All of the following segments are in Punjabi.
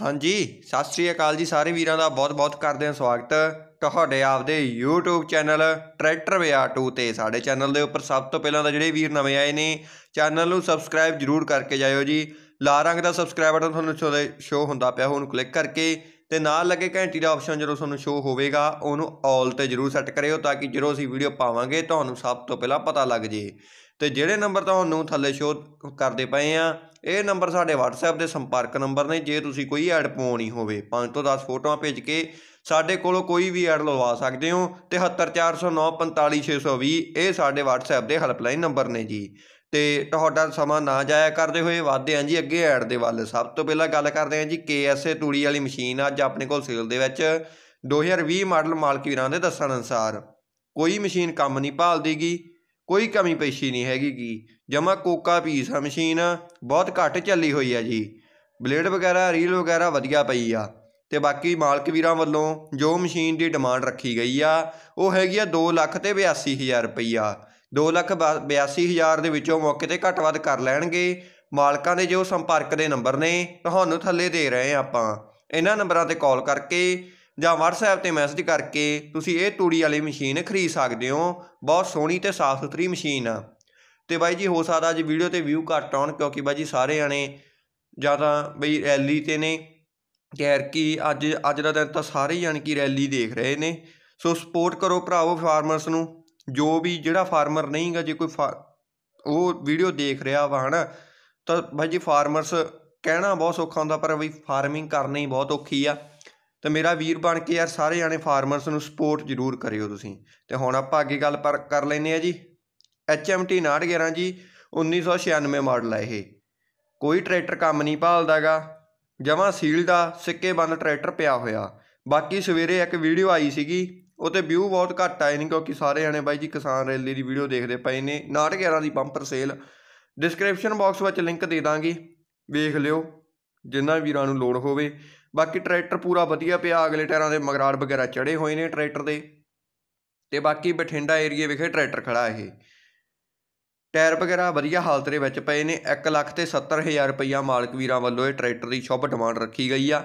ਹਾਂਜੀ ਸਤਿ ਸ੍ਰੀ ਅਕਾਲ ਜੀ ਸਾਰੇ ਵੀਰਾਂ ਦਾ ਬਹੁਤ-ਬਹੁਤ ਕਰਦੇ ਹਾਂ ਸਵਾਗਤ ਤੁਹਾਡੇ ਆਪਦੇ YouTube ਚੈਨਲ ਟਰੈਕਟਰ ਵਿਆ 2 ਤੇ ਸਾਡੇ ਚੈਨਲ ਦੇ ਉੱਪਰ ਸਭ ਤੋਂ ਪਹਿਲਾਂ ਤਾਂ ਜਿਹੜੇ ਵੀਰ ਨਵੇਂ ਆਏ ਨੇ ਚੈਨਲ ਨੂੰ ਸਬਸਕ੍ਰਾਈਬ ਜਰੂਰ ਕਰਕੇ ਜਾਇਓ ਜੀ ਲਾਲ ਰੰਗ ਦਾ ਸਬਸਕ੍ਰਾਈਬ ਬਟਨ ਤੁਹਾਨੂੰ ਸ਼ੋ ਹੁੰਦਾ ਪਿਆ ਉਹਨੂੰ ਕਲਿੱਕ ਕਰਕੇ ਤੇ ਨਾਲ ਲੱਗੇ ਘੰਟੀ ਦਾ ਆਪਸ਼ਨ ਜਦੋਂ ਤੁਹਾਨੂੰ ਸ਼ੋ ਹੋਵੇਗਾ ਉਹਨੂੰ ਆਲ ਤੇ ਜਰੂਰ ਸੈੱਟ ਕਰਿਓ ਤਾਂ ਕਿ ਜਦੋਂ ਅਸੀਂ ਵੀਡੀਓ ਪਾਵਾਂਗੇ ਤੁਹਾਨੂੰ ਸਭ ਤੋਂ ਪਹਿਲਾਂ ਪਤਾ ਲੱਗ ਜੇ ਤੇ ਜਿਹੜੇ ਨੰਬਰ ਤੁਹਾਨੂੰ ਥੱਲੇ ਸ਼ੋ ਕਰਦੇ ਪਏ ਆ ਇਹ ਨੰਬਰ ਸਾਡੇ WhatsApp ਦੇ ਸੰਪਰਕ ਨੰਬਰ ਨੇ ਜੇ ਤੁਸੀਂ ਕੋਈ ਐਡ ਪਾਉਣੀ ਹੋਵੇ 5 ਤੋਂ 10 ਫੋਟੋਆਂ ਭੇਜ ਕੇ ਸਾਡੇ ਕੋਲੋਂ ਕੋਈ ਵੀ ਐਡ ਲਵਾ ਸਕਦੇ ਹੋ 7340945620 ਇਹ ਸਾਡੇ WhatsApp ਦੇ ਹੈਲਪਲਾਈਨ ਨੰਬਰ ਨੇ ਜੀ ਤੇ ਤੁਹਾਡਾ ਸਮਾਂ ਨਾ ਜਾਇਆ ਕਰਦੇ ਹੋਏ ਵਾਅਦੇ ਆਂ ਜੀ ਅੱਗੇ ਐਡ ਦੇ ਵੱਲ ਸਭ ਤੋਂ ਪਹਿਲਾਂ ਗੱਲ ਕਰਦੇ ਆਂ ਜੀ KSA ਤੂੜੀ ਵਾਲੀ ਮਸ਼ੀਨ ਅੱਜ ਆਪਣੇ ਕੋਲ ਸੇਲ ਦੇ ਵਿੱਚ 2020 ਮਾਡਲ ਮਾਲਕ ਵੀਰਾਂ ਦੇ ਦੱਸਣ ਅਨਸਾਰ ਕੋਈ ਮਸ਼ੀਨ ਕੰਮ ਨਹੀਂ ਭਾਲਦੀਗੀ ਕੋਈ ਕਮੀ ਪੇਸ਼ੀ ਨਹੀਂ ਹੈਗੀ ਕੀ ਜਮਾ ਕੋਕਾ ਪੀਸ ਆ ਮਸ਼ੀਨ ਬਹੁਤ ਘੱਟ ਚੱਲੀ ਹੋਈ ਆ ਜੀ ਬਲੇਡ ਵਗੈਰਾ ਰੀਲ ਵਗੈਰਾ ਵਧੀਆ ਪਈ ਆ ਤੇ ਬਾਕੀ ਮਾਲਕ ਵੀਰਾਂ ਵੱਲੋਂ ਜੋ ਮਸ਼ੀਨ ਦੀ ਡਿਮਾਂਡ ਰੱਖੀ ਗਈ ਆ ਉਹ ਹੈਗੀ ਆ 2 ਲੱਖ ਤੇ 82000 ਰੁਪਈਆ 2 ਲੱਖ 82000 ਦੇ ਵਿੱਚੋਂ ਮੌਕੇ ਤੇ ਘੱਟ ਵੱਧ ਕਰ ਲੈਣਗੇ ਮਾਲਕਾਂ ਦੇ ਜੋ ਸੰਪਰਕ ਦੇ ਨੰਬਰ ਨੇ ਤੁਹਾਨੂੰ ਥੱਲੇ ਦੇ ਰਹੇ ਆਪਾਂ ਇਹਨਾਂ ਨੰਬਰਾਂ ਤੇ ਕਾਲ ਕਰਕੇ ਜਾਂ WhatsApp ਤੇ ਮੈਸੇਜ ਕਰਕੇ ਤੁਸੀਂ ਇਹ ਤੂੜੀ ਵਾਲੀ ਮਸ਼ੀਨ ਖਰੀਦ ਸਕਦੇ ਹੋ ਬਹੁਤ ਸੋਹਣੀ ਤੇ ਸਾਫ਼ ਸੁਥਰੀ ਮਸ਼ੀਨ ਆ ਤੇ ਬਾਈ ਜੀ ਹੋ ਸਕਦਾ ਅੱਜ ਵੀਡੀਓ ਤੇ ਵਿਊ ਘੱਟ ਆਉਣ ਕਿਉਂਕਿ ਬਾਈ ਜੀ ਸਾਰੇ ਆਣੇ ਜਾਂ ਤਾਂ ਬਈ ਰੈਲੀ ਤੇ ਨੇ ਗੈਰ ਕੀ ਅੱਜ ਅੱਜ ਦਾ ਦਿਨ ਤਾਂ ਸਾਰੇ ਜਾਨ ਕੀ ਰੈਲੀ ਦੇਖ ਰਹੇ ਨੇ ਸੋ ਸਪੋਰਟ ਕਰੋ ਭਰਾਵੋ ਫਾਰਮਰਸ ਨੂੰ ਜੋ ਵੀ ਜਿਹੜਾ ਫਾਰਮਰ ਨਹੀਂਗਾ ਜੇ ਕੋਈ ਉਹ ਵੀਡੀਓ ਦੇਖ ਰਿਹਾ ਵਾ ਹਨਾ ਤਾਂ ਬਾਈ ਜੀ ਫਾਰਮਰਸ ਕਹਿਣਾ ਬਹੁਤ ਸੌਖਾ ਹੁੰਦਾ ਪਰ ਬਈ ਫਾਰਮਿੰਗ ਕਰਨੀ ਬਹੁਤ ਔਖੀ ਆ ਤੇ ਮੇਰਾ ਵੀਰ ਬਣ ਕੇ ਯਾਰ ਸਾਰੇ ਜਾਣੇ ਫਾਰਮਰਸ ਨੂੰ ਸਪੋਰਟ ਜ਼ਰੂਰ ਕਰਿਓ ਤੁਸੀਂ ਤੇ ਹੁਣ ਆਪਾਂ ਅੱਗੇ ਗੱਲ ਪਰ ਕਰ ਲੈਨੇ ਆ ਜੀ HMT 911 ਜੀ 1996 ਮਾਡਲ ਆ ਇਹ ਕੋਈ ਟਰੈਕਟਰ ਕੰਮ ਨਹੀਂ ਭਾਲਦਾਗਾ ਜਮਾ ਸੀਲ ਦਾ ਸਿੱਕੇ ਬੰਦ ਟਰੈਕਟਰ ਪਿਆ ਹੋਇਆ ਬਾਕੀ ਸਵੇਰੇ ਇੱਕ ਵੀਡੀਓ ਆਈ ਸੀਗੀ ਉਹਤੇ ਵਿਊ ਬਹੁਤ ਘੱਟ ਆਏ ਨਹੀਂ ਕਿਉਂਕਿ ਸਾਰੇ ਜਾਣੇ ਬਾਈ ਜੀ ਕਿਸਾਨ ਰੈਲੀ ਦੀ ਵੀਡੀਓ ਦੇਖਦੇ ਪਏ ਨੇ 911 ਦੀ ਬੰਪਰ ਸੇਲ ਡਿਸਕ੍ਰਿਪਸ਼ਨ ਬਾਕਸ ਵਿੱਚ ਲਿੰਕ ਦੇ ਦਾਂਗੇ ਵੇਖ ਲਿਓ ਜਿੰਨਾ ਵੀਰਾਂ ਨੂੰ ਲੋੜ ਹੋਵੇ ਬਾਕੀ ਟਰੈਕਟਰ ਪੂਰਾ ਵਧੀਆ ਪਿਆ ਅਗਲੇ ਟਾਇਰਾਂ ਦੇ ਮਗਰਾੜ ਵਗੈਰਾ ਚੜੇ ਹੋਏ ਨੇ ਟਰੈਕਟਰ ਦੇ ਤੇ ਬਾਕੀ ਬਠਿੰਡਾ ਏਰੀਆ ਵਿਖੇ ਟਰੈਕਟਰ ਖੜਾ ਇਹ ਟਾਇਰ ਵਗੈਰਾ ਵਧੀਆ ਹਾਲਤ ਦੇ ਵਿੱਚ ਪਏ ਨੇ 1 ਲੱਖ ਤੇ 70 ਹਜ਼ਾਰ ਰੁਪਈਆ ਮਾਲਕ ਵੀਰਾਂ ਵੱਲੋਂ ਇਹ ਟਰੈਕਟਰ ਦੀ ਸ਼ੁਭ ਡਿਮਾਂਡ ਰੱਖੀ ਗਈ ਆ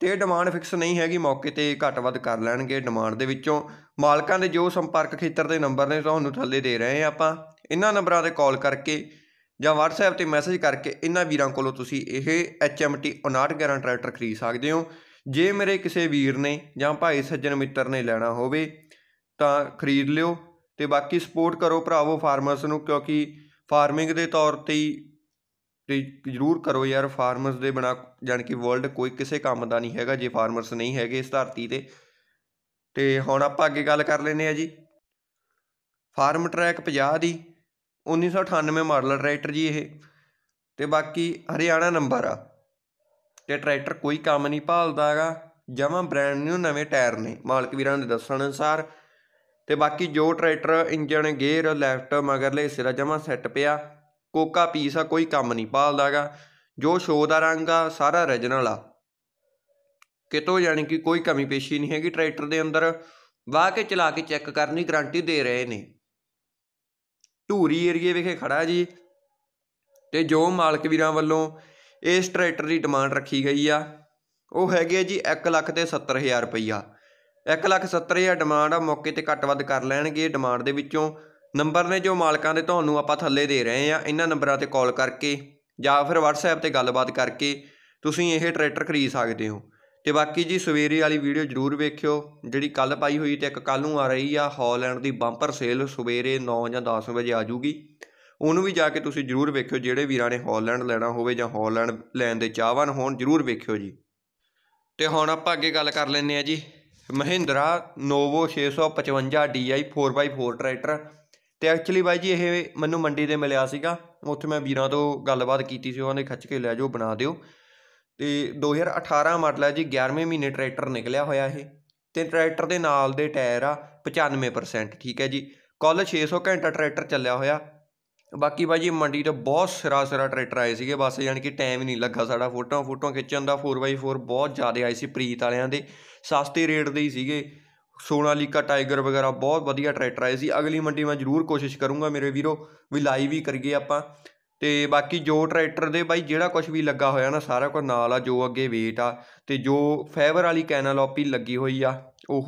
ਤੇ ਇਹ ਡਿਮਾਂਡ ਫਿਕਸ ਨਹੀਂ ਹੈਗੀ ਮੌਕੇ ਤੇ ਘੱਟ ਵੱਧ ਕਰ ਲੈਣਗੇ ਡਿਮਾਂਡ ਦੇ ਵਿੱਚੋਂ ਮਾਲਕਾਂ ਦੇ ਜੋ ਸੰਪਰਕ ਖੇਤਰ ਦੇ ਨੰਬਰ ਨੇ ਤੁਹਾਨੂੰ ਥੱਲੇ ਦੇ ਰਹੇ ਆਪਾਂ ਇਹਨਾਂ ਨੰਬਰਾਂ ਤੇ ਕਾਲ ਕਰਕੇ ਜਾਂ WhatsApp ਤੇ ਮੈਸੇਜ ਕਰਕੇ ਇਹਨਾਂ ਵੀਰਾਂ ਕੋਲੋਂ ਤੁਸੀਂ ਇਹ HMT 5911 ਟਰੈਕਟਰ ਖਰੀਦ ਸਕਦੇ ਹੋ ਜੇ ਮੇਰੇ ਕਿਸੇ ਵੀਰ ਨੇ ਜਾਂ ਭਾਈ ਸੱਜਣ ਮਿੱਤਰ ਨੇ ਲੈਣਾ ਹੋਵੇ ਤਾਂ ਖਰੀਦ ਲਿਓ ਤੇ ਬਾਕੀ ਸਪੋਰਟ ਕਰੋ ਭਰਾਵੋ ਫਾਰਮਰਸ ਨੂੰ ਕਿਉਂਕਿ ਫਾਰਮਿੰਗ ਦੇ ਤੌਰ ਤੇ ਤੇ ਜ਼ਰੂਰ ਕਰੋ ਯਾਰ ਫਾਰਮਰਸ ਦੇ ਬਿਨਾ ਜਾਣ ਕਿ ਵਰਲਡ ਕੋਈ ਕਿਸੇ ਕੰਮ ਦਾ ਨਹੀਂ ਹੈਗਾ ਜੇ ਫਾਰਮਰਸ ਨਹੀਂ ਹੈਗੇ ਇਸ ਧਰਤੀ ਤੇ ਤੇ ਹੁਣ ਆਪਾਂ ਅੱਗੇ ਗੱਲ ਕਰ ਲੈਨੇ ਆ ਜੀ ਫਾਰਮ ਟਰੈਕ 50 ਦੀ 1998 ਮਾਡਲ ਟਰੈਕਟਰ ਜੀ ਇਹ ਤੇ ਬਾਕੀ ਹਰਿਆਣਾ ਨੰਬਰ ਆ ਤੇ ਟਰੈਕਟਰ ਕੋਈ ਕੰਮ ਨਹੀਂ ਭਾਲਦਾ ਹੈਗਾ ਜਮਾਂ ਬ੍ਰਾਂਡ ਨਿਊ ਨਵੇਂ ਟਾਇਰ ਨੇ ਮਾਲਕ ਵੀਰਾਂ ਦੇ ਦੱਸਣ ਅਨੁਸਾਰ ਤੇ ਬਾਕੀ ਜੋ ਟਰੈਕਟਰ ਇੰਜਣ ਗੇਅਰ ਲੈਫਟ ਮਗਰਲੇ ਹਿੱਸੇ ਦਾ ਸੈੱਟ ਪਿਆ ਕੋਕਾ ਪੀਸ ਆ ਕੋਈ ਕੰਮ ਨਹੀਂ ਹੈਗਾ ਜੋ ਸ਼ੋ ਦਾ ਰੰਗ ਆ ਸਾਰਾ ਰੈਜਨਲ ਆ ਕਿਤੋਂ ਯਾਨੀ ਕਿ ਕੋਈ ਕਮੀ ਪੇਸ਼ੀ ਨਹੀਂ ਹੈਗੀ ਟਰੈਕਟਰ ਦੇ ਅੰਦਰ ਵਾਹ ਕੇ ਚਲਾ ਕੇ ਚੈੱਕ ਕਰਨੀ ਗਾਰੰਟੀ ਦੇ ਰਹੇ ਨੇ ਢੂਰੀ ਏਰੀਏ ਵਿਖੇ ਖੜਾ ਜੀ ਤੇ ਜੋ ਮਾਲਕ ਵੀਰਾਂ ਵੱਲੋਂ ਇਸ ਟਰੈਕਟਰ ਦੀ ਡਿਮਾਂਡ ਰੱਖੀ ਗਈ ਆ ਉਹ ਹੈਗੇ ਜੀ 1 ਲੱਖ ਤੇ 70 ਹਜ਼ਾਰ ਰੁਪਈਆ 1 ਲੱਖ 70 ਹਜ਼ਾਰ ਡਿਮਾਂਡ ਆ ਮੌਕੇ ਤੇ ਘੱਟ ਵੱਧ ਕਰ ਲੈਣਗੇ ਡਿਮਾਂਡ ਦੇ ਵਿੱਚੋਂ ਨੰਬਰ ਨੇ ਜੋ ਮਾਲਕਾਂ ਦੇ ਤੁਹਾਨੂੰ ਆਪਾਂ ਥੱਲੇ ਦੇ ਰਹੇ ਆ ਇਹਨਾਂ ਨੰਬਰਾਂ ਤੇ ਕਾਲ ਕਰਕੇ ਜਾਂ ਫਿਰ WhatsApp ਤੇ ਗੱਲਬਾਤ ਕਰਕੇ ਤੁਸੀਂ ਇਹ ਟਰੈਕਟਰ ਖਰੀਦ ਸਕਦੇ ਹੋ ਤੇ ਬਾਕੀ ਜੀ ਸਵੇਰੇ ਵਾਲੀ ਵੀਡੀਓ ਜਰੂਰ ਵੇਖਿਓ ਜਿਹੜੀ ਕੱਲ ਪਾਈ ਹੋਈ ਤੇ ਇੱਕ ਕੱਲ ਨੂੰ ਆ ਰਹੀ ਆ ਹਾਲੈਂਡ ਦੀ ਬੰਪਰ ਸੇਲ ਸਵੇਰੇ 9 ਜਾਂ 10 ਵਜੇ ਆ ਜੂਗੀ ਉਹਨੂੰ ਵੀ ਜਾ ਕੇ ਤੁਸੀਂ ਜਰੂਰ ਵੇਖਿਓ ਜਿਹੜੇ ਵੀਰਾਂ ਨੇ ਹਾਲੈਂਡ ਲੈਣਾ ਹੋਵੇ ਜਾਂ ਹਾਲੈਂਡ ਲੈਣ ਦੇ ਚਾਹਵਾਨ ਹੋਣ ਜਰੂਰ ਵੇਖਿਓ ਜੀ ਤੇ ਹੁਣ ਆਪਾਂ ਅੱਗੇ ਗੱਲ ਕਰ ਲੈਨੇ ਆ ਜੀ Mahindra Novo 655 DI 4x4 tractor ਤੇ ਐਕਚੁਅਲੀ ਬਾਈ ਜੀ ਇਹ ਮੈਨੂੰ ਮੰਡੀ ਤੇ ਮਿਲਿਆ ਸੀਗਾ ਉੱਥੇ ਮੈਂ ਵੀਰਾਂ ਤੋਂ ਗੱਲਬਾਤ ਕੀਤੀ ਸੀ ਉਹਨਾਂ ਨੇ ਖੱਚ ਕੇ ਲੈ ਜਾਓ ਬਣਾ ਦਿਓ ਤੇ 2018 ਮਾਡਲ ਹੈ ਜੀ 11ਵੇਂ ਮਹੀਨੇ ਟਰੈਕਟਰ ਨਿਕਲਿਆ ਹੋਇਆ ਇਹ ਤੇ ਟਰੈਕਟਰ ਦੇ ਨਾਲ ਦੇ ਟਾਇਰ ਆ 95% ਠੀਕ ਹੈ ਜੀ ਕੁੱਲ 600 ਘੰਟਾ ਟਰੈਕਟਰ ਚੱਲਿਆ ਹੋਇਆ ਬਾਕੀ ਭਾਜੀ ਮੰਡੀ ਤੋਂ ਬਹੁਤ ਸਰਾ ਸਰਾ ਟਰੈਕਟਰ ਆਏ ਸੀਗੇ ਬਸ ਯਾਨੀ ਕਿ ਟਾਈਮ ਹੀ ਨਹੀਂ ਲੱਗਾ ਸਾਡਾ ਫੋਟੋਆਂ ਫੋਟੋਆਂ ਖਿੱਚਣ ਦਾ 4x4 ਬਹੁਤ ਜ਼ਿਆਦਾ ਆਏ ਸੀ ਪ੍ਰੀਤ ਵਾਲਿਆਂ ਦੇ ਸਸਤੇ ਰੇਟ ਦੇ ਹੀ ਸੀਗੇ ਸੋਨਾਲੀਕਾ ਟਾਈਗਰ ਵਗੈਰਾ ਬਹੁਤ ਵਧੀਆ ਟਰੈਕਟਰ ਆਏ ਸੀ ਅਗਲੀ ਮੰਡੀ ਮੈਂ ਜ਼ਰੂਰ ਕੋਸ਼ਿਸ਼ ਕਰੂੰਗਾ ਮੇਰੇ ਵੀਰੋ ਵੀ ਲਾਈਵ ਹੀ ਕਰੀਏ ਆਪਾਂ ਤੇ ਬਾਕੀ ਜੋ ਟਰੈਕਟਰ ਦੇ ਬਾਈ ਜਿਹੜਾ ਕੁਝ ਵੀ ਲੱਗਾ ਹੋਇਆ ਨਾ ਸਾਰਾ ਕੁਝ ਨਾਲ ਆ ਜੋ ਅੱਗੇ ਵੇਟ ਆ ਤੇ ਜੋ ਫਾਈਬਰ ਵਾਲੀ ਕੈਨਾਲੋਪੀ ਲੱਗੀ ਹੋਈ ਆ ਉਹ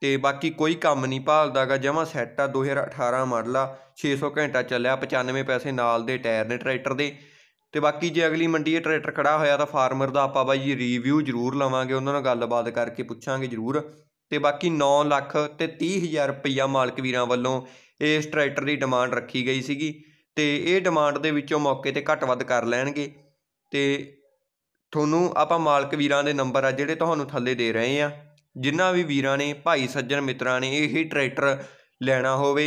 ਤੇ ਬਾਕੀ ਕੋਈ ਕੰਮ ਨਹੀਂ ਭਾਲਦਾ ਗਾ ਜਮਾਂ ਸੈੱਟ ਆ 2018 ਮਾਡਲ ਆ 600 ਘੰਟਾ ਚੱਲਿਆ 95 ਪੈਸੇ ਨਾਲ ਦੇ ਟਾਇਰ ਨੇ ਟਰੈਕਟਰ ਦੇ ਤੇ ਬਾਕੀ ਜੇ ਅਗਲੀ ਮੰਡੀ ਇਹ ਟਰੈਕਟਰ ਖੜਾ ਹੋਇਆ ਤਾਂ ਫਾਰਮਰ ਦਾ ਆਪਾਂ ਬਾਈ ਰਿਵਿਊ ਜ਼ਰੂਰ ਲਵਾਂਗੇ ਉਹਨਾਂ ਨਾਲ ਗੱਲਬਾਤ ਕਰਕੇ ਪੁੱਛਾਂਗੇ ਜ਼ਰੂਰ ਤੇ ਬਾਕੀ 9 ਲੱਖ ਤੇ 30 ਹਜ਼ਾਰ ਰੁਪਈਆ ਮਾਲਕ ਵੀਰਾਂ ਵੱਲੋਂ ਇਸ ਟਰੈਕਟਰ ਦੀ ਡਿਮਾਂਡ ਰੱਖੀ ਗਈ ਸੀਗੀ ਤੇ ਇਹ ਡਿਮਾਂਡ ਦੇ ਵਿੱਚੋਂ ਮੌਕੇ 'ਤੇ ਘੱਟ ਵੱਧ ਕਰ ਲੈਣਗੇ ਤੇ ਤੁਹਾਨੂੰ ਆਪਾਂ ਮਾਲਕ ਵੀਰਾਂ ਦੇ ਨੰਬਰ ਆ ਜਿਹੜੇ ਤੁਹਾਨੂੰ ਥੱਲੇ ਦੇ ਰਹੇ ਆ ਜਿਨ੍ਹਾਂ ਵੀ ਵੀਰਾਂ ਨੇ ਭਾਈ ਸੱਜਣ ਮਿੱਤਰਾਂ ਨੇ ਇਹ ਟਰੈਕਟਰ ਲੈਣਾ ਹੋਵੇ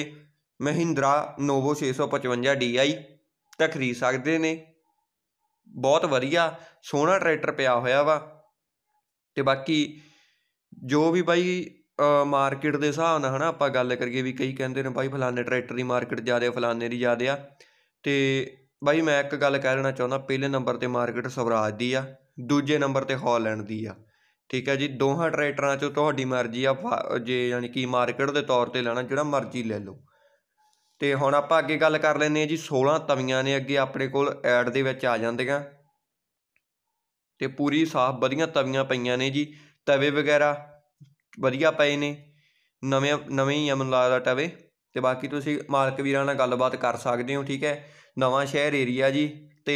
ਮਹਿੰਦਰਾ ਨੋਵੋ 655 DI ਤਾਂ ਖਰੀਦ ਸਕਦੇ ਨੇ ਬਹੁਤ ਵਧੀਆ ਸੋਹਣਾ ਟਰੈਕਟਰ ਪਿਆ ਹੋਇਆ ਵਾ ਤੇ ਬਾਕੀ ਜੋ ਵੀ ਬਾਈ ਮਾਰਕੀਟ ਦੇ ਹਿਸਾਬ ਨਾਲ ਹਨਾ ਆਪਾਂ ਗੱਲ ਕਰੀਏ ਵੀ ਕਈ ਕਹਿੰਦੇ ਨੇ ਬਾਈ ਫਲਾਣੇ ਟਰੈਕਟਰ ਦੀ ਮਾਰਕੀਟ ਜ਼ਿਆਦਾ ਫਲਾਣੇ ਦੀ ਜ਼ਿਆਦਾ ਆ ਤੇ ਬਾਈ ਮੈਂ ਇੱਕ ਗੱਲ ਕਹਿ ਦੇਣਾ ਚਾਹੁੰਦਾ ਪਹਿਲੇ ਨੰਬਰ ਤੇ ਮਾਰਕੀਟ ਸਵਰਾਜ ਦੀ ਆ ਦੂਜੇ ਨੰਬਰ ਤੇ ਹਾਲੈਂਡ ਦੀ ਆ ਠੀਕ ਹੈ ਜੀ ਦੋਹਾਂ ਟਰੈਕਟਰਾਂ 'ਚੋਂ ਤੁਹਾਡੀ ਮਰਜ਼ੀ ਆ ਜੇ ਯਾਨੀ ਕਿ ਮਾਰਕੀਟ ਦੇ ਤੌਰ ਤੇ ਲੈਣਾ ਜਿਹੜਾ ਮਰਜ਼ੀ ਲੈ ਲਓ ਤੇ ਹੁਣ ਆਪਾਂ ਅੱਗੇ ਗੱਲ ਕਰ ਲੈਨੇ ਆ ਜੀ 16 ਤਵੀਆਂ ਨੇ ਅੱਗੇ ਆਪਣੇ ਕੋਲ ਐਡ ਦੇ ਵਿੱਚ ਆ ਜਾਂਦੀਆਂ ਤੇ ਪੂਰੀ ਸਾਫ ਵਧੀਆ ਤਵੀਆਂ ਪਈਆਂ ਨੇ ਜੀ ਤਵੇ ਵਗੈਰਾ ਵਧੀਆ ਪਏ ਨੇ ਨਵੇਂ ਨਵੇਂ ਹੀ ਅਮਨ ਮੈਨੂੰ ਟਵੇ ਤੇ ਬਾਕੀ ਤੁਸੀਂ ਮਾਲਕ ਵੀਰਾਂ ਨਾਲ ਗੱਲਬਾਤ ਕਰ ਸਕਦੇ ਹੋ ਠੀਕ ਹੈ ਨਵਾਂ ਸ਼ਹਿਰ ਏਰੀਆ ਜੀ ਤੇ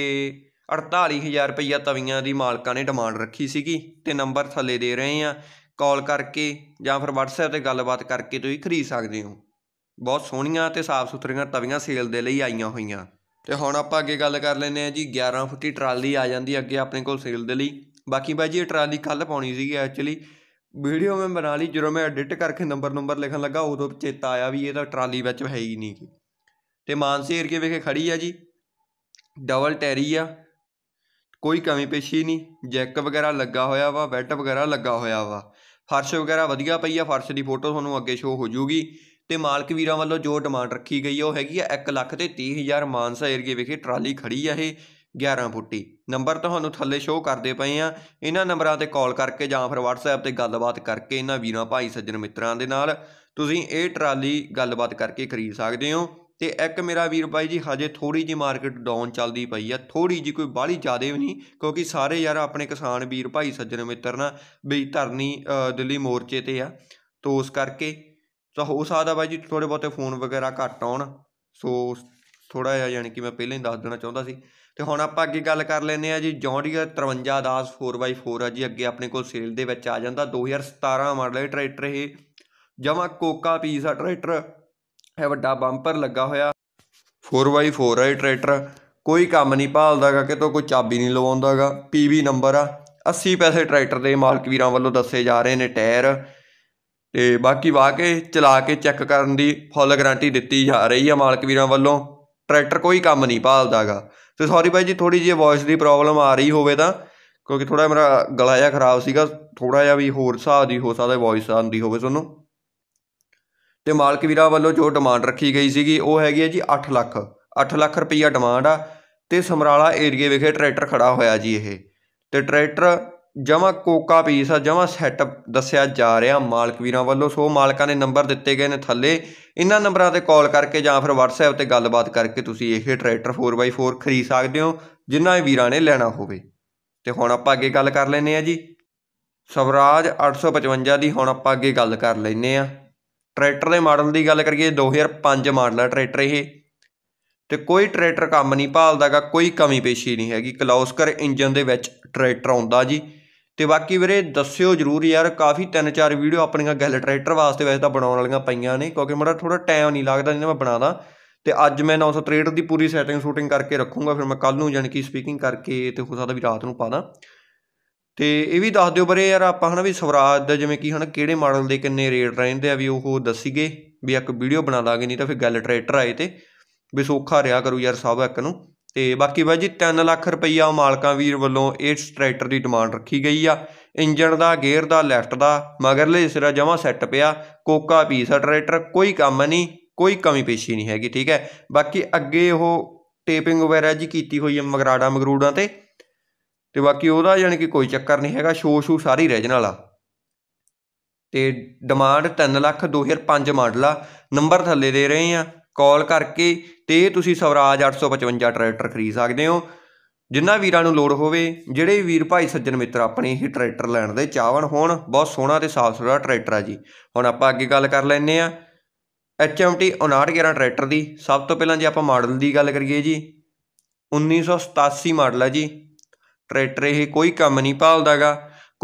48000 ਰੁਪਈਆ ਤਵੀਆਂ ਦੀ ਮਾਲਕਾਂ ਨੇ ਡਿਮਾਂਡ ਰੱਖੀ ਸੀਗੀ ਤੇ ਨੰਬਰ ਥੱਲੇ ਦੇ ਰਹੇ ਆ ਕਾਲ ਕਰਕੇ ਜਾਂ ਫਿਰ WhatsApp ਤੇ ਗੱਲਬਾਤ ਕਰਕੇ ਤੁਸੀਂ ਖਰੀਦ ਸਕਦੇ ਹੋ ਬਹੁਤ ਸੋਹਣੀਆਂ ਤੇ ਸਾਫ਼ ਸੁਥਰੀਆਂ ਤਵੀਆਂ ਸੇਲ ਦੇ ਲਈ ਆਈਆਂ ਹੋਈਆਂ ਤੇ ਹੁਣ ਆਪਾਂ ਅੱਗੇ ਗੱਲ ਕਰ ਲੈਨੇ ਆ ਜੀ 11 ਫੁੱਟੀ ਟਰਾਲੀ ਆ ਜਾਂਦੀ ਅੱਗੇ ਆਪਣੇ ਕੋਲ ਸੇਲ ਦੇ ਲਈ ਬਾਕੀ ਬਾਈ ਜੀ ਇਹ ਟਰਾਲੀ ਕੱਲ ਪਾਉਣੀ ਸੀਗੀ ਐਕਚੁਅਲੀ ਵੀਡੀਓ ਮੈਂ ਬਣਾ ਲਈ ਜਦੋਂ ਮੈਂ ਐਡਿਟ ਕਰਕੇ ਨੰਬਰ ਨੰਬਰ ਲਿਖਣ ਲੱਗਾ ਉਦੋਂ ਚੇਤਾ ਆਇਆ ਵੀ ਇਹ ਤਾਂ ਟਰਾਲੀ ਵਿੱਚ ਹੈ ਹੀ ਨਹੀਂ ਤੇ ਮਾਨਸੇ ਏਰੀਏ ਵਿਖੇ ਖੜੀ ਆ ਜੀ ਡਬਲ ਟੈਰੀ ਆ ਕੋਈ ਕਮੀ ਪੇਸ਼ੀ ਨਹੀਂ ਜੈਕ ਵਗੈਰਾ ਲੱਗਾ ਹੋਇਆ ਵਾ ਬੈੱਡ ਵਗੈਰਾ ਲੱਗਾ ਹੋਇਆ ਵਾ ਫਰਸ਼ ਵਗੈਰਾ ਵਧੀਆ ਪਈ ਆ ਫਰਸ਼ ਦੀ ਫੋਟੋ ਤੁਹਾਨੂੰ ਅੱਗੇ ਸ਼ੋ ਹੋ ਜੂਗੀ ਤੇ ਮਾਲਕ ਵੀਰਾਂ ਵੱਲੋਂ ਜੋ ਡਿਮਾਂਡ ਰੱਖੀ ਗਈ ਉਹ ਹੈਗੀ ਆ 1 ਲੱਖ ਤੇ 30000 ਮਾਨਸਾ ਏਰੀਏ ਵਿਖੇ ਟਰਾਲੀ ਖੜੀ ਆ ਇਹ 11 ਫੁੱਟੀ ਨੰਬਰ ਤੁਹਾਨੂੰ ਥੱਲੇ ਸ਼ੋਅ ਕਰਦੇ ਪਏ ਆ ਇਹਨਾਂ ਨੰਬਰਾਂ ਤੇ ਕਾਲ ਕਰਕੇ ਜਾਂ ਫਿਰ WhatsApp ਤੇ ਗੱਲਬਾਤ ਕਰਕੇ ਇਹਨਾਂ ਵੀਰਾਂ ਭਾਈ ਸੱਜਣ ਮਿੱਤਰਾਂ ਦੇ ਨਾਲ ਤੁਸੀਂ ਇਹ ਟਰਾਲੀ ਗੱਲਬਾਤ ਕਰਕੇ ਖਰੀਦ ਸਕਦੇ ਹੋ ਤੇ ਇੱਕ ਮੇਰਾ ਵੀਰ ਭਾਈ ਜੀ ਹਜੇ ਥੋੜੀ ਜੀ ਮਾਰਕੀਟ ਡਾਊਨ ਚੱਲਦੀ ਪਈ ਆ ਥੋੜੀ ਜੀ ਕੋਈ ਬਾਹਲੀ ਜ਼ਿਆਦਾ ਵੀ ਨਹੀਂ ਕਿਉਂਕਿ ਸਾਰੇ ਯਾਰ ਆਪਣੇ ਕਿਸਾਨ ਵੀਰ ਭਾਈ ਸੱਜਣ ਮਿੱਤਰ ਨਾ ਵੀ ਧਰਨੀ ਦਿੱਲੀ ਮੋਰਚੇ ਤੇ ਆ ਤੋਂ ਉਸ ਕਰਕੇ ਤਾਂ ਹੋ ਸਕਦਾ ਬਾਈ ਜੀ ਥੋੜੇ ਬਹੁਤੇ ਫੋਨ ਵਗੈਰਾ ਘੱਟ ਆਉਣ ਸੋ ਥੋੜਾ ਜਿਹਾ ਯਾਨੀ ਕਿ ਮੈਂ ਪਹਿਲਾਂ ਹੀ ਦੱਸ ਦੇਣਾ ਚਾਹੁੰਦਾ ਸੀ ਤੇ ਹੁਣ ਆਪਾਂ ਅੱਗੇ ਗੱਲ ਕਰ ਲੈਨੇ ਆ ਜੀ ਜੌਂਡੀਅਰ 53 ਦਾਸ 4x4 ਆ ਜੀ ਅੱਗੇ ਆਪਣੇ ਕੋਲ ਸੇਲ ਦੇ ਵਿੱਚ ਆ ਜਾਂਦਾ 2017 ਮਾਡਲ ਟਰੈਕਟਰ ਇਹ ਜਮਾ ਕੋਕਾ ਪੀਸ ਆ ਟਰੈਕਟਰ ਇਹ ਵੱਡਾ ਬੰਪਰ ਲੱਗਾ ਹੋਇਆ 4x4 ਆ ਇਹ ਟਰੈਕਟਰ ਕੋਈ ਕੰਮ ਨਹੀਂ ਭਾਲਦਾਗਾ ਕਿ ਤੋਂ ਕੋਈ ਚਾਬੀ ਨਹੀਂ ਲਵਾਉਂਦਾਗਾ ਪੀਵੀ ਨੰਬਰ ਆ 80 ਪੈਸੇ ਟਰੈਕਟਰ ਦੇ ਮਾਲਕ ਵੀਰਾਂ ਵੱਲੋਂ ਦੱਸੇ ਜਾ ਰਹੇ ਨੇ ਟਾਇਰ ਤੇ ਬਾਕੀ ਵਾਕੇ ਚਲਾ ਕੇ ਚੈੱਕ ਕਰਨ ਦੀ ਫੁੱਲ ਗਾਰੰਟੀ ਦਿੱਤੀ ਜਾ ਰਹੀ ਆ ਮਾਲਕ ਵੀਰਾਂ ਵੱਲੋਂ ਟਰੈਕਟਰ ਕੋਈ ਕੰਮ ਨਹੀਂ ਭਾਲਦਾਗਾ ਤੇ ਸੌਰੀ ਬਾਈ ਜੀ ਥੋੜੀ ਜਿਹੀ ਵੌਇਸ ਦੀ ਪ੍ਰੋਬਲਮ ਆ ਰਹੀ ਹੋਵੇ ਤਾਂ ਕਿਉਂਕਿ ਥੋੜਾ ਮੇਰਾ ਗਲਾ ਜਿਹਾ ਖਰਾਬ ਸੀਗਾ ਥੋੜਾ ਜਿਹਾ ਵੀ ਹੋਰ ਸਾਹ ਦੀ ਹੋ ਸਕਦਾ ਵੌਇਸ ਆਉਂਦੀ ਹੋਵੇ ਤੁਹਾਨੂੰ ਤੇ ਮਾਲਕ ਵੀਰਾ ਵੱਲੋਂ ਜੋ ਡਿਮਾਂਡ ਰੱਖੀ ਗਈ ਸੀਗੀ ਉਹ ਹੈਗੀ ਹੈ ਜੀ 8 ਲੱਖ 8 ਲੱਖ ਰੁਪਈਆ ਡਿਮਾਂਡ ਆ ਤੇ ਸਮਰਾਲਾ ਏਰੀਏ ਵਿਖੇ ਟਰੈਕਟਰ ਖੜਾ ਹੋਇਆ ਜੀ ਇਹ ਤੇ ਟਰੈਕਟਰ ਜਮਾ ਕੋਕਾ ਪੀਸ ਆ ਜਮਾ ਸੈਟਅਪ ਦੱਸਿਆ ਜਾ ਰਿਹਾ ਮਾਲਕ ਵੀਰਾਂ ਵੱਲੋਂ ਸੋ ਮਾਲਕਾਂ ਨੇ ਨੰਬਰ ਦਿੱਤੇ ਗਏ ਨੇ ਥੱਲੇ ਇਹਨਾਂ ਨੰਬਰਾਂ ਤੇ ਕਾਲ ਕਰਕੇ ਜਾਂ ਫਿਰ WhatsApp ਤੇ ਗੱਲਬਾਤ ਕਰਕੇ ਤੁਸੀਂ ਇਹ ਟਰੈਕਟਰ 4x4 ਖਰੀਦ ਸਕਦੇ ਹੋ ਜਿੰਨਾ ਵੀਰਾਂ ਨੇ ਲੈਣਾ ਹੋਵੇ ਤੇ ਹੁਣ ਆਪਾਂ ਅੱਗੇ ਗੱਲ ਕਰ ਲੈਨੇ ਆ ਜੀ ਸਵਰਾਜ 855 ਦੀ ਹੁਣ ਆਪਾਂ ਅੱਗੇ ਗੱਲ ਕਰ ਲੈਨੇ ਆ ਟਰੈਕਟਰ ਦੇ ਮਾਡਲ ਦੀ ਗੱਲ ਕਰੀਏ 2005 ਮਾਡਲ ਆ ਟਰੈਕਟਰ ਇਹ ਤੇ ਕੋਈ ਟਰੈਕਟਰ ਕੰਮ ਨਹੀਂ ਭਾਲਦਾਗਾ ਕੋਈ ਕਮੀ ਪੇਸ਼ੀ ਨਹੀਂ ਹੈਗੀ ਕਲੌਸਕਰ ਇੰਜਨ ਦੇ ਵਿੱਚ ਟਰੈਕਟਰ ਆਉਂਦਾ ਜੀ ਤੇ ਬਾਕੀ ਵੀਰੇ ਦੱਸਿਓ ਜਰੂਰ ਯਾਰ ਕਾਫੀ ਤਿੰਨ ਚਾਰ ਵੀਡੀਓ ਆਪਣੀਆਂ ਗੱਲ ਟਰੈਕਟਰ ਵਾਸਤੇ ਵੈਸੇ ਤਾਂ ਬਣਾਉਣ ਵਾਲੀਆਂ ਪਈਆਂ ਨੇ ਕਿਉਂਕਿ ਮੇਰਾ ਥੋੜਾ ਟਾਈਮ ਨਹੀਂ ਲੱਗਦਾ ਜਿੰਨਾ ਮੈਂ ਬਣਾਦਾ ਤੇ ਅੱਜ ਮੈਂ 963 ਦੀ ਪੂਰੀ ਸੈਟਿੰਗ ਸ਼ੂਟਿੰਗ ਕਰਕੇ ਰੱਖੂੰਗਾ ਫਿਰ ਮੈਂ ਕੱਲ ਨੂੰ ਜਾਨ ਕੀ ਸਪੀਕਿੰਗ ਕਰਕੇ ਤੇ ਹੋ ਸਕਦਾ ਵੀ ਰਾਤ ਨੂੰ ਪਾਦਾ ਤੇ ਇਹ ਵੀ ਦੱਸ ਦਿਓ ਬਰੇ ਯਾਰ ਆਪਾਂ ਹਨਾ ਵੀ ਸਵਰਾਜ ਦਾ ਜਿਵੇਂ ਕੀ ਹਨਾ ਕਿਹੜੇ ਮਾਡਲ ਦੇ ਕਿੰਨੇ ਰੇਟ ਰਹਿੰਦੇ ਆ ਵੀ ਉਹ ਦੱਸੀਗੇ ਵੀ ਇੱਕ ਵੀਡੀਓ ਬਣਾ ਲਾਂਗੇ ਨਹੀਂ ਤਾਂ ਫਿਰ ਗੱਲ ਟਰੈਕਟਰ ਆਏ ਤੇ ਵੀ ਸੋਖਾ ਰਿਆ ਕਰੂ ਯਾਰ ਸਭ ਇੱਕ ਨੂੰ ਤੇ ਬਾਕੀ ਬਾਈ ਜੀ 3 ਲੱਖ ਰੁਪਈਆ ਮਾਲਕਾਂ ਵੀਰ ਵੱਲੋਂ ਇਸ ਟਰੈਕਟਰ ਦੀ ਡਿਮਾਂਡ ਰੱਖੀ ਗਈ ਆ ਇੰਜਣ ਦਾ ਗੇਅਰ ਦਾ ਲੈਫਟ ਦਾ ਮਗਰਲੇ ਸਿਰਾ ਜਮਾ ਸੈੱਟ ਪਿਆ ਕੋਕਾ ਪੀਸ ਆ ਟਰੈਕਟਰ ਕੋਈ ਕੰਮ ਨਹੀਂ ਕੋਈ ਕਮੀ ਪੇਸ਼ੀ ਨਹੀਂ ਹੈਗੀ ਠੀਕ ਹੈ ਬਾਕੀ ਅੱਗੇ ਉਹ ਟੇਪਿੰਗ ਵਗੈਰਾ ਜੀ ਕੀਤੀ ਹੋਈ ਹੈ ਮਗਰਾੜਾ ਮਗਰੂੜਾਂ ਤੇ ਤੇ ਬਾਕੀ ਉਹਦਾ ਯਾਨੀ ਕਿ ਕੋਈ ਚੱਕਰ ਨਹੀਂ ਹੈਗਾ ਸ਼ੋ ਸ਼ੂ ਸਾਰੀ ਰੀਜਨਲ ਆ ਤੇ ਡਿਮਾਂਡ 3 ਲੱਖ 2005 ਮਾਡਲ ਆ ਨੰਬਰ ਥੱਲੇ ਦੇ ਰਹੇ ਆ ਕਾਲ ਕਰਕੇ ਤੇ ਤੁਸੀਂ ਸਵਰਾਜ 855 ਟਰੈਕਟਰ ਖਰੀਦ ਸਕਦੇ ਹੋ ਜਿੰਨਾ ਵੀਰਾਂ ਨੂੰ ਲੋੜ ਹੋਵੇ ਜਿਹੜੇ ਵੀਰ ਭਾਈ ਸੱਜਣ ਮਿੱਤਰ ਆਪਣੇ ਇਹ ਟਰੈਕਟਰ ਲੈਣ ਦੇ ਚਾਹਵਣ ਹੋਣ ਬਹੁਤ ਸੋਹਣਾ ਤੇ ਸਾਫ ਸੁਥਰਾ ਟਰੈਕਟਰ ਆ ਜੀ ਹੁਣ ਆਪਾਂ ਅੱਗੇ ਗੱਲ ਕਰ ਲੈਨੇ ਆ HMT 5911 ਟਰੈਕਟਰ ਦੀ ਸਭ ਤੋਂ ਪਹਿਲਾਂ ਜੇ ਆਪਾਂ ਮਾਡਲ ਦੀ ਗੱਲ ਕਰੀਏ ਜੀ 1987 ਮਾਡਲ ਹੈ ਜੀ ਟਰੈਕਟਰ ਇਹ ਕੋਈ ਕੰਮ ਨਹੀਂ ਭਾਲਦਾਗਾ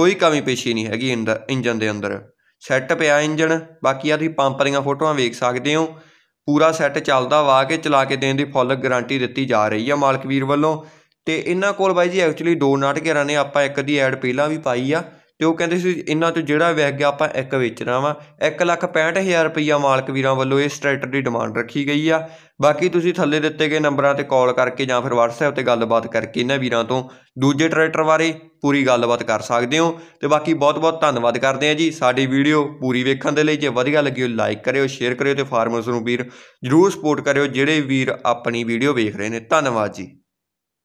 ਕੋਈ ਕਮੀ ਪੇਸ਼ੀ ਨਹੀਂ ਹੈਗੀ ਇੰਜਨ ਦੇ ਅੰਦਰ ਸੈੱਟ ਪਿਆ ਇੰਜਨ ਬਾਕੀ ਆ ਤੁਸੀਂ ਪੰਪ ਦੀਆਂ ਫੋਟੋਆਂ ਵੇਖ ਸਕਦੇ ਹੋ ਪੂਰਾ ਸੈੱਟ ਚੱਲਦਾ ਵਾ ਕੇ ਚਲਾ ਕੇ ਦੇਣ ਦੀ ਫੁੱਲ ਗਾਰੰਟੀ ਦਿੱਤੀ ਜਾ ਰਹੀ ਆ ਮਾਲਕ ਵੀਰ ਵੱਲੋਂ ਤੇ ਇਹਨਾਂ ਕੋਲ ਬਾਈ ਜੀ ਐਕਚੁਅਲੀ ਦੋ ਨਾਟਕੇਰਾਂ ਨੇ ਆਪਾਂ ਇੱਕ ਦੀ ਐਡ ਪਹਿਲਾਂ ਵੀ ਪਾਈ ਆ ਤੇ ਉਹ ਕਹਿੰਦੇ ਸੀ ਇਹਨਾਂ 'ਚੋਂ ਜਿਹੜਾ ਵਿਕ ਗਿਆ ਆਪਾਂ ਇੱਕ ਵੇਚਣਾ ਵਾ 165000 ਰੁਪਇਆ ਮਾਲਕ ਵੀਰਾਂ ਵੱਲੋਂ ਇਸ ਟਰੈਕਟਰ ਦੀ ਡਿਮਾਂਡ ਰੱਖੀ ਗਈ ਆ ਬਾਕੀ ਤੁਸੀਂ ਥੱਲੇ ਦਿੱਤੇ ਗਏ ਨੰਬਰਾਂ ਤੇ ਕਾਲ ਕਰਕੇ ਜਾਂ ਫਿਰ WhatsApp ਤੇ ਗੱਲਬਾਤ ਕਰਕੇ ਇਹਨਾਂ ਵੀਰਾਂ ਤੋਂ ਦੂਜੇ ਟਰੈਕਟਰ ਬਾਰੇ ਪੂਰੀ ਗੱਲਬਾਤ ਕਰ ਸਕਦੇ ਹੋ ਤੇ ਬਾਕੀ ਬਹੁਤ-ਬਹੁਤ ਧੰਨਵਾਦ ਕਰਦੇ ਆ ਜੀ ਸਾਡੀ ਵੀਡੀਓ ਪੂਰੀ ਵੇਖਣ ਦੇ ਲਈ ਜੇ ਵਧੀਆ ਲੱਗੀ ਹੋ ਲਾਈਕ ਕਰਿਓ ਸ਼ੇਅਰ ਕਰਿਓ ਤੇ ਫਾਰਮਰਸ ਨੂੰ ਵੀਰ ਜਰੂਰ ਸਪੋਰਟ ਕਰਿਓ ਜਿਹੜੇ ਵੀਰ ਆਪਣੀ ਵੀਡੀਓ ਵੇਖ ਰਹੇ ਨੇ ਧੰਨਵਾਦ ਜੀ